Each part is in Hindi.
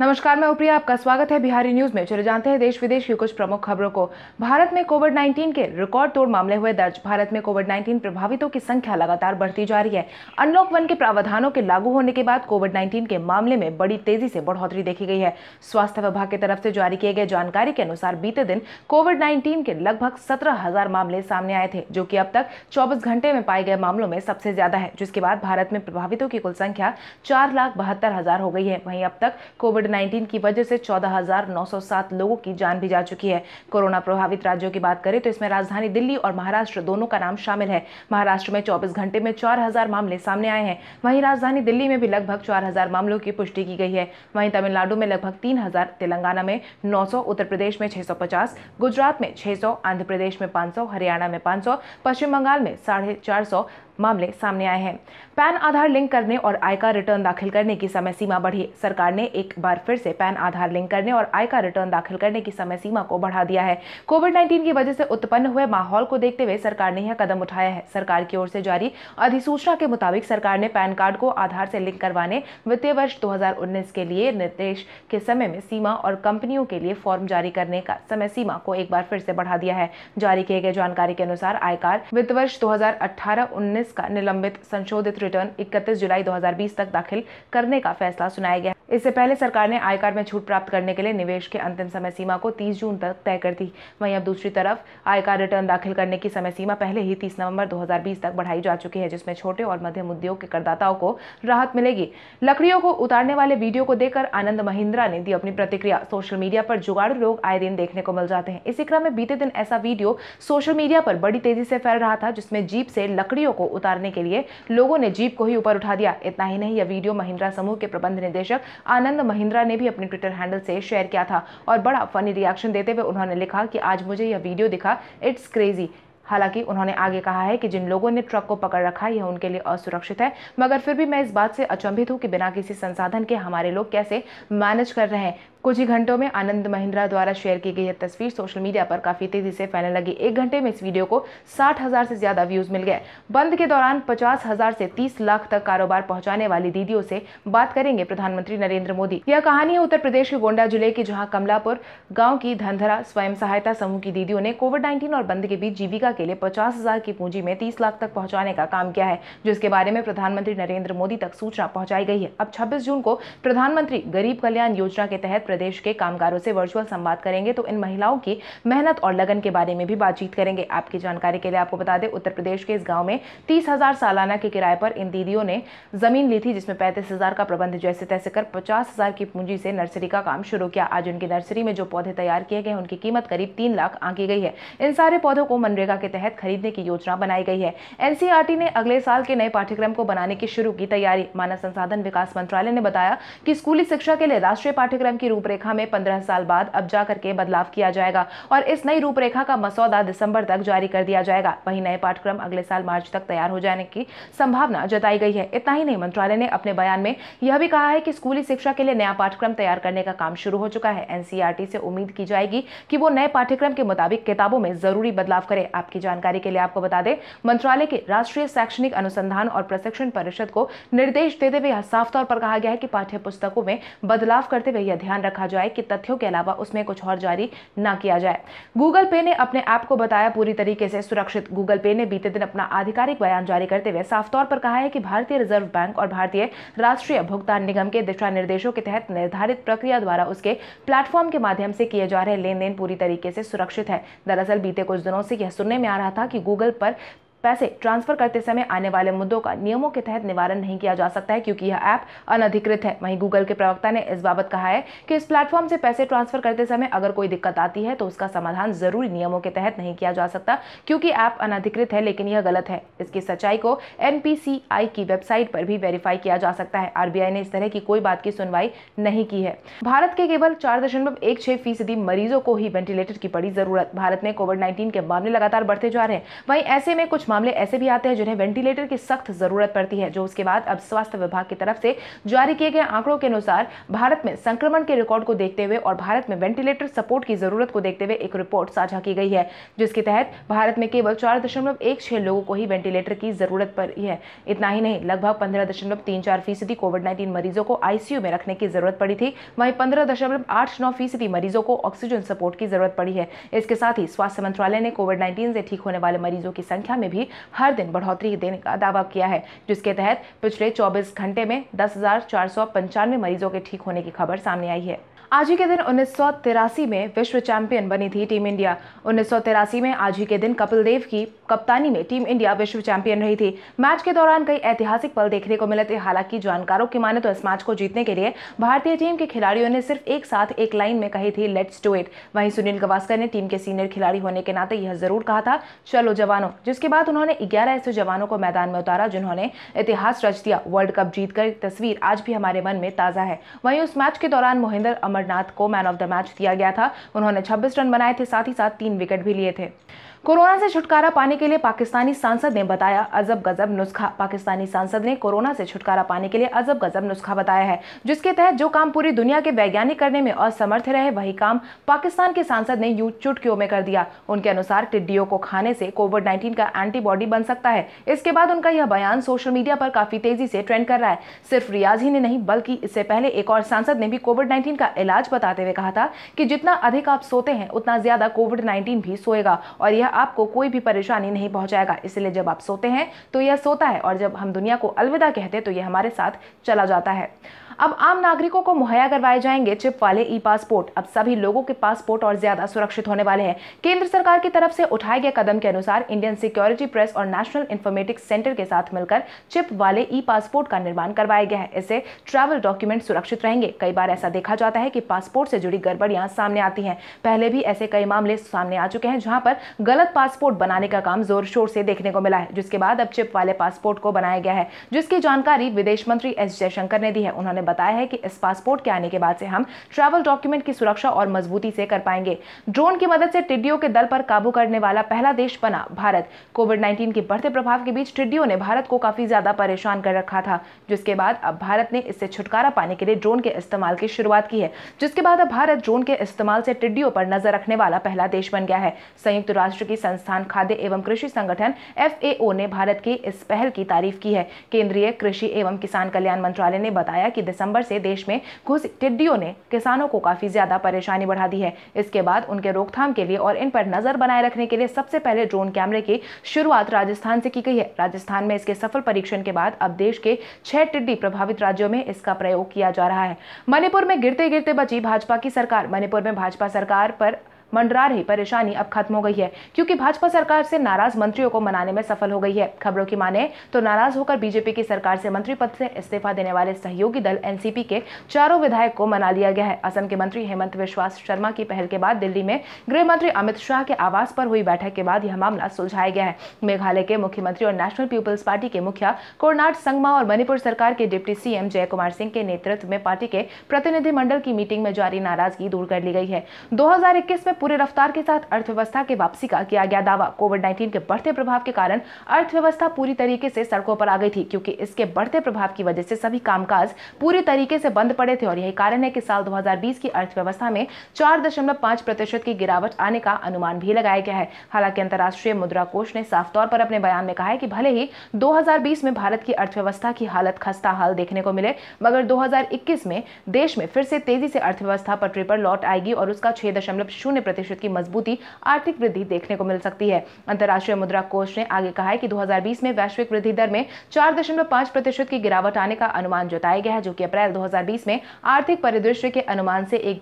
नमस्कार मैं उप्रिया आपका स्वागत है बिहारी न्यूज में चले जानते हैं देश विदेश की कुछ प्रमुख खबरों को भारत में कोविड 19 के रिकॉर्ड तोड़ मामले हुए दर्ज भारत में कोविड 19 प्रभावितों की संख्या लगातार बढ़ती जा रही है अनलॉक वन के प्रावधानों के लागू होने के बाद कोविड 19 के मामले में बड़ी तेजी से बढ़ोतरी देखी गई है स्वास्थ्य विभाग की तरफ से जारी किए गए जानकारी के अनुसार बीते दिन कोविड नाइन्टीन के लगभग सत्रह मामले सामने आए थे जो की अब तक चौबीस घंटे में पाए गए मामलों में सबसे ज्यादा है जिसके बाद भारत में प्रभावितों की कुल संख्या चार हो गई है वही अब तक कोविड कोविड 19 की वजह से 14,907 लोगों की जान भी जा चुकी है कोरोना प्रभावित राज्यों की बात करें तो इसमें राजधानी दिल्ली और महाराष्ट्र दोनों का नाम शामिल है महाराष्ट्र में 24 घंटे में 4,000 मामले सामने आए हैं वहीं राजधानी दिल्ली में भी लगभग 4,000 मामलों की पुष्टि की गई है वहीं तमिलनाडु में लगभग तीन तेलंगाना में नौ उत्तर प्रदेश में छह गुजरात में छह आंध्र प्रदेश में पाँच हरियाणा में पाँच पश्चिम बंगाल में साढ़े मामले सामने आए हैं पैन आधार लिंक करने और आयकर रिटर्न दाखिल करने की समय सीमा बढ़ी सरकार ने एक बार फिर से पैन आधार लिंक करने और आयकर रिटर्न दाखिल करने की समय सीमा को बढ़ा दिया है कोविड नाइन्टीन की वजह से उत्पन्न हुए माहौल को देखते हुए सरकार ने यह कदम उठाया है सरकार की ओर से जारी अधिसूचना के मुताबिक सरकार ने पैन कार्ड को आधार से लिंक करवाने वित्तीय वर्ष दो के लिए निर्देश के समय में सीमा और कंपनियों के लिए फॉर्म जारी करने का समय सीमा को एक बार फिर से बढ़ा दिया है जारी किए गए जानकारी के अनुसार आयकर वित्त वर्ष दो हजार का निलंबित संशोधित रिटर्न 31 जुलाई 2020 तक दाखिल करने का फैसला सुनाया गया इससे पहले सरकार ने आयकर में छूट प्राप्त करने के लिए निवेश के अंतिम समय सीमा को 30 जून तक तय कर दी वहीं अब दूसरी तरफ आयकर रिटर्न दाखिल करने की समय सीमा पहले ही 30 नवंबर 2020 तक बढ़ाई जा चुकी है जिसमें छोटे और मध्यम उद्योग के करदाताओं को राहत मिलेगी लकड़ियों को उतारने वाले वीडियो को देकर आनंद महिंद्रा ने दी अपनी प्रतिक्रिया सोशल मीडिया पर जुगाड़ू लोग आए दिन देखने को मिल जाते हैं इसी क्रम में बीते दिन ऐसा वीडियो सोशल मीडिया पर बड़ी तेजी से फैल रहा था जिसमें जीप से लकड़ियों को उतारने के लिए लोगों ने जीप को ही ऊपर उठा दिया इतना ही नहीं यह वीडियो महिंद्रा समूह के प्रबंध निदेशक आनंद महिंद्रा ने भी अपने ट्विटर हैंडल से शेयर किया था और बड़ा फनी रिएक्शन देते हुए उन्होंने लिखा कि आज मुझे यह वीडियो दिखा इट्स क्रेजी हालांकि उन्होंने आगे कहा है कि जिन लोगों ने ट्रक को पकड़ रखा है यह उनके लिए असुरक्षित है मगर फिर भी मैं इस बात से अचंभित हूँ कि बिना किसी संसाधन के हमारे लोग कैसे मैनेज कर रहे हैं कुछ ही घंटों में आनंद महिंद्रा द्वारा शेयर की गई यह तस्वीर सोशल मीडिया पर काफ़ी तेज़ी से फैलने लगी एक घंटे में इस वीडियो को साठ हज़ार से ज़्यादा व्यूज़ मिल गए बंद के दौरान पचास हज़ार से तीस लाख तक कारोबार पहुंचाने वाली दीदियों से बात करेंगे प्रधानमंत्री नरेंद्र मोदी यह कहानी है उत्तर प्रदेश के गोंडा जिले की जहाँ कमलापुर गाँव की धनधरा स्वयं सहायता समूह की दीदियों ने कोविड नाइन्टीन और बंद के बीच जीविका के लिए पचास हजार की पूंजी में तीस लाख तक पहुंचाने का काम किया है जिसके बारे में प्रधानमंत्री नरेंद्र मोदी तक सूचना पहुंचाई गई है अब छब्बीस जून को प्रधानमंत्री गरीब कल्याण योजना के तहत प्रदेश के कामगारों से वर्चुअल संवाद करेंगे तो इन महिलाओं की मेहनत और लगन के बारे में भी बातचीत करेंगे आपकी जानकारी के लिए आपको बता दें उत्तर प्रदेश के इस गाँव में तीस सालाना के किराए पर इन दीदियों ने जमीन ली थी जिसमें पैंतीस का प्रबंध जैसे तैसे कर पचास की पूंजी से नर्सरी का काम शुरू किया आज उनकी नर्सरी में जो पौधे तैयार किए गए उनकी कीमत करीब तीन लाख आंकी गई है इन सारे पौधों को मनरेगा के तहत खरीदने की योजना बनाई गई है एनसीआरटी ने अगले साल के नए पाठ्यक्रम को बनाने की शुरू की तैयारी मानव संसाधन विकास मंत्रालय ने बताया कि स्कूली शिक्षा के लिए राष्ट्रीय पाठ्यक्रम की रूप रूपरेखा में पंद्रह साल बाद अब जा करके बदलाव किया जाएगा और इस नई रूपरेखा का मसौदा दिसंबर तक जारी कर दिया जाएगा वहीं नए पाठ्यक्रम अगले साल मार्च तक तैयार हो जाने की संभावना जताई गई है इतना ही नहीं मंत्रालय ने अपने बयान में यह भी कहा है कि स्कूली शिक्षा के लिए नया पाठ्यक्रम तैयार करने का काम शुरू हो चुका है एनसीईआरटी से उम्मीद की जाएगी कि वो नए पाठ्यक्रम के मुताबिक किताबों में जरूरी बदलाव करे आपकी जानकारी के लिए आपको बता दें मंत्रालय के राष्ट्रीय शैक्षणिक अनुसंधान और प्रशिक्षण परिषद को निर्देश देते हुए साफ तौर पर कहा गया है कि पाठ्य पुस्तकों में बदलाव करते हुए यह ध्यान रखा रखा जाए कि तथ्यों के अलावा उसमें कुछ और जारी ना किया जाए गूगल पे ने अपने ऐप को बताया पूरी तरीके से सुरक्षित गूगल पे ने बीते दिन अपना आधिकारिक बयान जारी करते हुए साफ तौर पर कहा है कि भारतीय रिजर्व बैंक और भारतीय राष्ट्रीय भुगतान निगम के दिशा निर्देशों के तहत निर्धारित प्रक्रिया द्वारा उसके प्लेटफॉर्म के माध्यम से किए जा रहे लेन देन पूरी तरीके से सुरक्षित है दरअसल बीते कुछ दिनों से यह सुनने में आ रहा था कि गूगल पर पैसे ट्रांसफर करते समय आने वाले मुद्दों का नियमों के तहत निवारण नहीं किया जा सकता है क्योंकि यह ऐप अनधिकृत है वहीं गूगल के प्रवक्ता ने इस बाबत कहा है कि इस प्लेटफॉर्म से पैसे ट्रांसफर करते समय अगर कोई दिक्कत आती है तो उसका समाधान जरूरी नियमों के तहत नहीं किया जा सकता क्योंकि ऐप अनधिकृत है लेकिन यह गलत है इसकी सच्चाई को एनपीसीआई की वेबसाइट पर भी वेरीफाई किया जा सकता है आरबीआई ने इस तरह की कोई बात की सुनवाई नहीं की है भारत के केवल चार दशमलव एक छह फीसदी मरीजों को ही वेंटिलेटर की पड़ी जरूरत भारत में कोविड नाइन्टीन के मामले लगातार बढ़ते जा रहे हैं वहीं ऐसे में कुछ मामले ऐसे भी आते हैं जिन्हें वेंटिलेटर की सख्त जरूरत पड़ती है जो उसके बाद अब स्वास्थ्य विभाग की तरफ से जारी किए गए आंकड़ों के अनुसार भारत में संक्रमण के रिकॉर्ड को देखते हुए और भारत में वेंटिलेटर सपोर्ट की जरूरत को देखते हुए एक रिपोर्ट साझा की गई है जिसके तहत भारत में केवल चार दशमलव एक छह लोगों को ही वेंटिलेटर की जरूरत पड़ी है इतना ही नहीं लगभग पंद्रह दशमलव तीन चार फीसदी कोविड नाइन्टीन मरीजों को आईसीयू में रखने की जरूरत पड़ी थी वहीं पंद्रह दशमलव आठ नौ फीसदी मरीजों को ऑक्सीजन सपोर्ट की जरूरत पड़ी है इसके साथ ही स्वास्थ्य मंत्रालय ने कोविड नाइन्टीन से ठीक होने वाले मरीजों की संख्या में भी हर दिन बढ़ोतरी देने का दावा किया है जिसके तहत पिछले 24 घंटे में दस मरीजों के ठीक होने की खबर सामने आई है आज ही के दिन उन्नीस में विश्व चैंपियन बनी थी टीम इंडिया उन्नीस में आज ही के दिन कपिल देव की कप्तानी में टीम इंडिया विश्व चैंपियन रही थी मैच के दौरान कई ऐतिहासिक पल देखने को मिले थे हालांकि जानकारों की माने तो इस मैच को जीतने के लिए भारतीय टीम के खिलाड़ियों ने सिर्फ एक साथ एक लाइन में कही थी लेट्स डू इट वहीं सुनील गवास्कर ने टीम के सीनियर खिलाड़ी होने के नाते यह जरूर कहा था चलो जवानों जिसके बाद उन्होंने ग्यारह ऐसे जवानों को मैदान में उतारा जिन्होंने इतिहास रच दिया वर्ल्ड कप जीतकर तस्वीर आज भी हमारे मन में ताज़ा है वहीं उस मैच के दौरान मोहिंदर अमरनाथ को मैन ऑफ द मैच दिया गया था उन्होंने छब्बीस रन बनाए थे साथ ही साथ तीन विकेट भी लिए थे कोरोना से छुटकारा पाने के लिए पाकिस्तानी सांसद ने बताया अजब गजब नुस्खा पाकिस्तानी सांसद ने कोरोना से छुटकारा पाने के लिए अजब गजब नुस्खा बताया है जिसके तहत जो काम पूरी दुनिया के वैज्ञानिक करने में असमर्थ रहे वही काम पाकिस्तान के सांसद ने यू चुटकियों में कर दिया उनके अनुसार टिड्डियों को खाने से कोविड नाइन्टीन का एंटीबॉडी बन सकता है इसके बाद उनका यह बयान सोशल मीडिया पर काफी तेजी से ट्रेंड कर रहा है सिर्फ रियाज ही ने नहीं बल्कि इससे पहले एक और सांसद ने भी कोविड नाइन्टीन का इलाज बताते हुए कहा था कि जितना अधिक आप सोते हैं उतना ज्यादा कोविड नाइन्टीन भी सोएगा और यह आपको कोई भी परेशानी नहीं पहुंचाएगा इसलिए जब आप सोते हैं तो यह सोता है और जब हम दुनिया को अलविदा कहते हैं तो यह हमारे साथ चला जाता है अब आम नागरिकों को मुहैया करवाए जाएंगे चिप वाले ई पासपोर्ट अब सभी लोगों के पासपोर्ट और ज्यादा सुरक्षित होने वाले हैं केंद्र सरकार की तरफ से उठाए गए कदम के अनुसार इंडियन सिक्योरिटी प्रेस और नेशनल इन्फॉर्मेटिक्स सेंटर के साथ मिलकर चिप वाले ई पासपोर्ट का निर्माण करवाया गया है इससे ट्रैवल डॉक्यूमेंट सुरक्षित रहेंगे कई बार ऐसा देखा जाता है कि पासपोर्ट से जुड़ी गड़बड़ियां सामने आती हैं पहले भी ऐसे कई मामले सामने आ चुके हैं जहां पर गलत पासपोर्ट बनाने का काम जोर शोर से देखने को मिला है जिसके बाद अब चिप वाले पासपोर्ट को बनाया गया है जिसकी जानकारी विदेश मंत्री एस जयशंकर ने दी है उन्होंने बताया है कि इस पासपोर्ट के आने के बाद से हम ट्रैवल डॉक्यूमेंट की सुरक्षा और मजबूती से कर पाएंगे ड्रोन की मदद से टिड्डियों के दल पर काबू करने वाला पहला देश बना भारत कोविड नाइन्टीन के बढ़ते प्रभाव के बीच टिड्डियों ने भारत को काफी ज्यादा परेशान कर रखा था जिसके बाद अब भारत ने इससे छुटकारा पाने के लिए ड्रोन के इस्तेमाल की शुरुआत की है जिसके बाद अब भारत ड्रोन के इस्तेमाल से टिड्डियों पर नजर रखने वाला पहला देश बन गया है संयुक्त राष्ट्र की संस्थान खाद्य एवं कृषि संगठन एफ ने भारत की इस पहल की तारीफ की है केंद्रीय कृषि एवं किसान कल्याण मंत्रालय ने बताया कि दिसंबर से देश में घुस टिड्डियों ने किसानों को काफ़ी ज़्यादा परेशानी बढ़ा दी है इसके बाद उनके रोकथाम के लिए और इन पर नज़र बनाए रखने के लिए सबसे पहले ड्रोन कैमरे की शुरुआत राजस्थान से की गई है राजस्थान में इसके सफल परीक्षण के बाद अब देश के छह टिड्डी प्रभावित राज्यों में इसका प्रयोग किया जा रहा है मणिपुर में गिरते गिरते बची भाजपा की सरकार मणिपुर में भाजपा सरकार पर मंडरा रही परेशानी अब खत्म हो गई है क्योंकि भाजपा सरकार से नाराज मंत्रियों को मनाने में सफल हो गई है खबरों की माने तो नाराज होकर बीजेपी की सरकार से मंत्री पद से इस्तीफा देने वाले सहयोगी दल एनसीपी के चारों विधायक को मना लिया गया है असम के मंत्री हेमंत विश्वास शर्मा की पहल के बाद दिल्ली में गृह मंत्री अमित शाह के आवास पर हुई बैठक के बाद यह मामला सुलझाया गया है मेघालय के मुख्यमंत्री और नेशनल पीपुल्स पार्टी के मुखिया कोरनाट संगमा और मणिपुर सरकार के डिप्टी सीएम जय कुमार सिंह के नेतृत्व में पार्टी के प्रतिनिधिमंडल की मीटिंग में जारी नाराजगी दूर कर ली गई है दो में में पूरे रफ्तार के साथ अर्थव्यवस्था के वापसी का किया गया दावा कोविड 19 के बढ़ते प्रभाव के कारण अर्थव्यवस्था पूरी तरीके से सड़कों पर आ गई थी क्योंकि इसके बढ़ते प्रभाव की वजह से सभी कामकाज पूरी तरीके से बंद पड़े थे और यही कारण है कि साल 2020 की अर्थव्यवस्था में चार दशमलव पांच प्रतिशत की गिरावट आने का अनुमान भी लगाया गया है हालांकि अंतर्राष्ट्रीय मुद्रा कोष ने साफ तौर पर अपने बयान में कहा है कि भले ही दो में भारत की अर्थव्यवस्था की हालत खस्ता हाल देखने को मिले मगर दो में देश में फिर से तेजी से अर्थव्यवस्था पटरी पर लौट आएगी और उसका छह प्रतिशत की मजबूती आर्थिक वृद्धि देखने को मिल सकती है अंतर्राष्ट्रीय मुद्रा कोष ने आगे कहा है कि 2020 में वैश्विक वृद्धि दर में 4.5 प्रतिशत की गिरावट आने का अनुमान जताया गया है जो कि अप्रैल 2020 में आर्थिक परिदृश्य के अनुमान से एक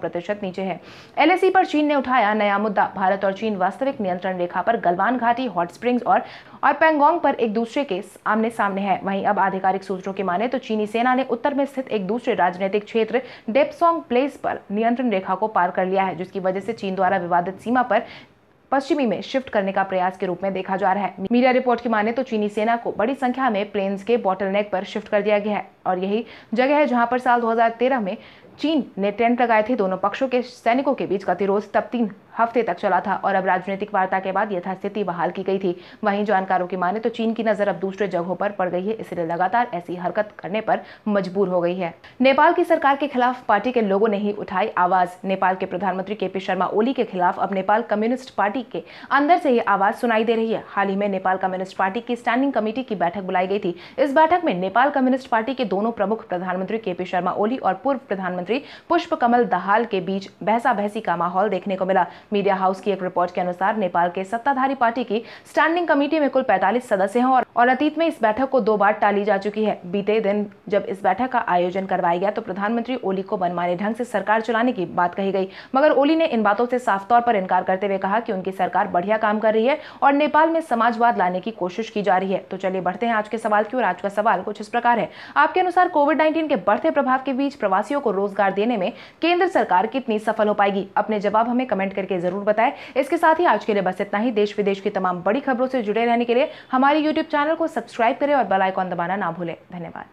प्रतिशत नीचे है एल पर चीन ने उठाया नया मुद्दा भारत और चीन वास्तविक नियंत्रण रेखा पर गलवान घाटी हॉट स्प्रिंग्स और और पेंगोंग पर एक दूसरे के आमने सामने है वहीं अब आधिकारिक सूत्रों के माने तो चीनी सेना ने उत्तर में स्थित एक दूसरे राजनीतिक क्षेत्र डेपसोंग प्लेस पर नियंत्रण रेखा को पार कर लिया है जिसकी वजह से चीन द्वारा विवादित सीमा पर पश्चिमी में शिफ्ट करने का प्रयास के रूप में देखा जा रहा है मीडिया रिपोर्ट की माने तो चीनी सेना को बड़ी संख्या में प्लेन्स के बॉटलनेक पर शिफ्ट कर दिया गया है और यही जगह है जहां पर साल 2013 में चीन ने टेंट लगाए थे दोनों पक्षों के सैनिकों के बीच गतिरोध तब तीन हफ्ते तक चला था और अब राजनीतिक वार्ता के बाद यथास्थिति बहाल की गई थी वहीं जानकारों की माने तो चीन की नजर अब दूसरे जगहों पर पड़ गई है इसलिए लगातार ऐसी हरकत करने पर मजबूर हो गई है नेपाल की सरकार के खिलाफ पार्टी के लोगों ने ही उठाई आवाज नेपाल के प्रधानमंत्री केपी शर्मा ओली के खिलाफ अब नेपाल कम्युनिस्ट पार्टी के अंदर से ही आवाज सुनाई दे रही है हाल ही में नेपाल कम्युनिस्ट पार्टी की स्टैंडिंग कमेटी की बैठक बुलाई गई थी इस बैठक में नेपाल कम्युनिस्ट पार्टी के दोनों प्रमुख प्रधानमंत्री केपी शर्मा ओली और पूर्व प्रधानमंत्री पुष्प कमल दहाल के बीच बहसा बहसी का माहौल देखने को मिला मीडिया हाउस की एक रिपोर्ट के अनुसार नेपाल के सत्ताधारी पार्टी की स्टैंडिंग कमेटी में कुल 45 सदस्य हैं और अतीत में इस बैठक को दो बार टाली जा चुकी है बीते दिन जब इस बैठक का आयोजन करवाया गया तो प्रधानमंत्री ओली को मनमाने ढंग से सरकार चलाने की बात कही गई मगर ओली ने इन बातों से साफ तौर पर इनकार करते हुए कहा कि उनकी सरकार बढ़िया काम कर रही है और नेपाल में समाजवाद लाने की कोशिश की जा रही है तो चलिए बढ़ते हैं आज के सवाल की और आज का सवाल कुछ इस प्रकार है आपके अनुसार कोविड नाइन्टीन के बढ़ते प्रभाव के बीच प्रवासियों को रोजगार देने में केंद्र सरकार कितनी सफल हो पाएगी अपने जवाब हमें कमेंट करके करके ज़रूर बताएं इसके साथ ही आज के लिए बस इतना ही देश विदेश की तमाम बड़ी खबरों से जुड़े रहने के लिए हमारे यूट्यूब चैनल को सब्सक्राइब करें और बेलाइकॉन दबाना ना भूलें धन्यवाद